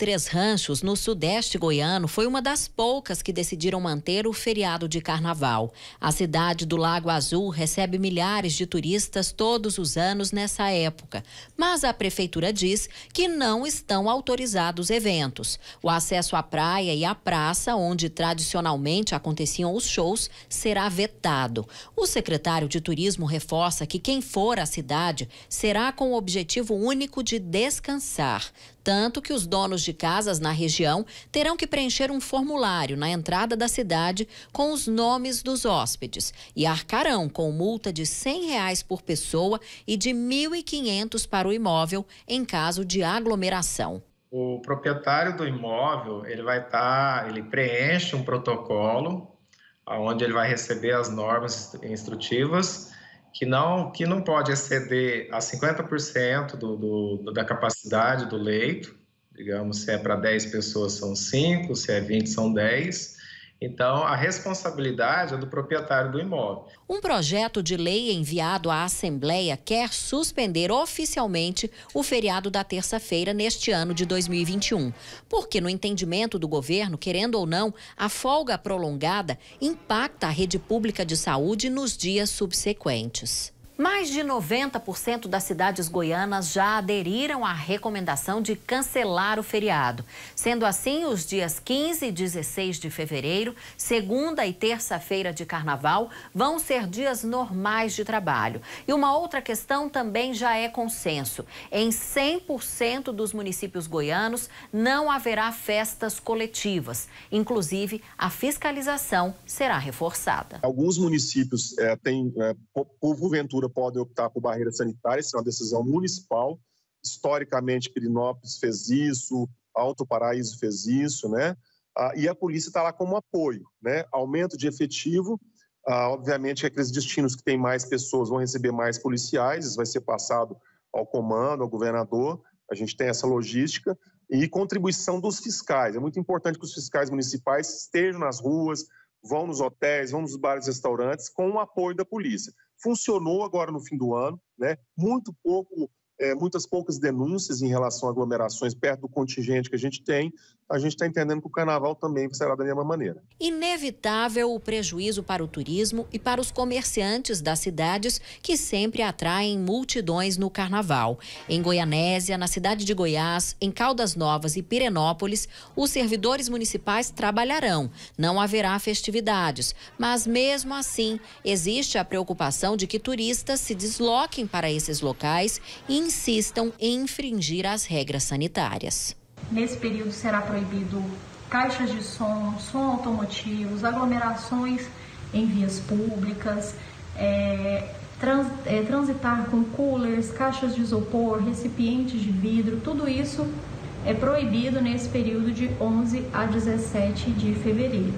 Três Ranchos, no sudeste goiano, foi uma das poucas que decidiram manter o feriado de carnaval. A cidade do Lago Azul recebe milhares de turistas todos os anos nessa época, mas a prefeitura diz que não estão autorizados eventos. O acesso à praia e à praça, onde tradicionalmente aconteciam os shows, será vetado. O secretário de Turismo reforça que quem for à cidade será com o objetivo único de descansar, tanto que os donos de de casas na região terão que preencher um formulário na entrada da cidade com os nomes dos hóspedes e arcarão com multa de R$ reais por pessoa e de R$ 1.500 para o imóvel em caso de aglomeração. O proprietário do imóvel, ele vai estar, tá, ele preenche um protocolo onde ele vai receber as normas instrutivas que não, que não pode exceder a 50% do, do, da capacidade do leito Digamos, se é para 10 pessoas são 5, se é 20 são 10. Então, a responsabilidade é do proprietário do imóvel. Um projeto de lei enviado à Assembleia quer suspender oficialmente o feriado da terça-feira neste ano de 2021. Porque, no entendimento do governo, querendo ou não, a folga prolongada impacta a rede pública de saúde nos dias subsequentes. Mais de 90% das cidades goianas já aderiram à recomendação de cancelar o feriado. Sendo assim, os dias 15 e 16 de fevereiro, segunda e terça-feira de carnaval, vão ser dias normais de trabalho. E uma outra questão também já é consenso: em 100% dos municípios goianos não haverá festas coletivas. Inclusive, a fiscalização será reforçada. Alguns municípios é, têm, é, por, podem optar por barreira sanitária, isso é uma decisão municipal. Historicamente, Pirinópolis fez isso, Alto Paraíso fez isso, né? Ah, e a polícia está lá como apoio, né? Aumento de efetivo, ah, obviamente aqueles destinos que têm mais pessoas vão receber mais policiais, isso vai ser passado ao comando, ao governador, a gente tem essa logística, e contribuição dos fiscais. É muito importante que os fiscais municipais estejam nas ruas, vão nos hotéis, vão nos bares e restaurantes com o apoio da polícia. Funcionou agora no fim do ano, né? Muito pouco, é, muitas poucas denúncias em relação a aglomerações perto do contingente que a gente tem, a gente está entendendo que o carnaval também será da mesma maneira. Inevitável o prejuízo para o turismo e para os comerciantes das cidades que sempre atraem multidões no carnaval. Em Goianésia, na cidade de Goiás, em Caldas Novas e Pirenópolis, os servidores municipais trabalharão. Não haverá festividades, mas mesmo assim, existe a preocupação de que turistas se desloquem para esses locais e insistam em infringir as regras sanitárias. Nesse período será proibido caixas de som, som automotivos, aglomerações em vias públicas, é, trans, é, transitar com coolers, caixas de isopor, recipientes de vidro, tudo isso é proibido nesse período de 11 a 17 de fevereiro.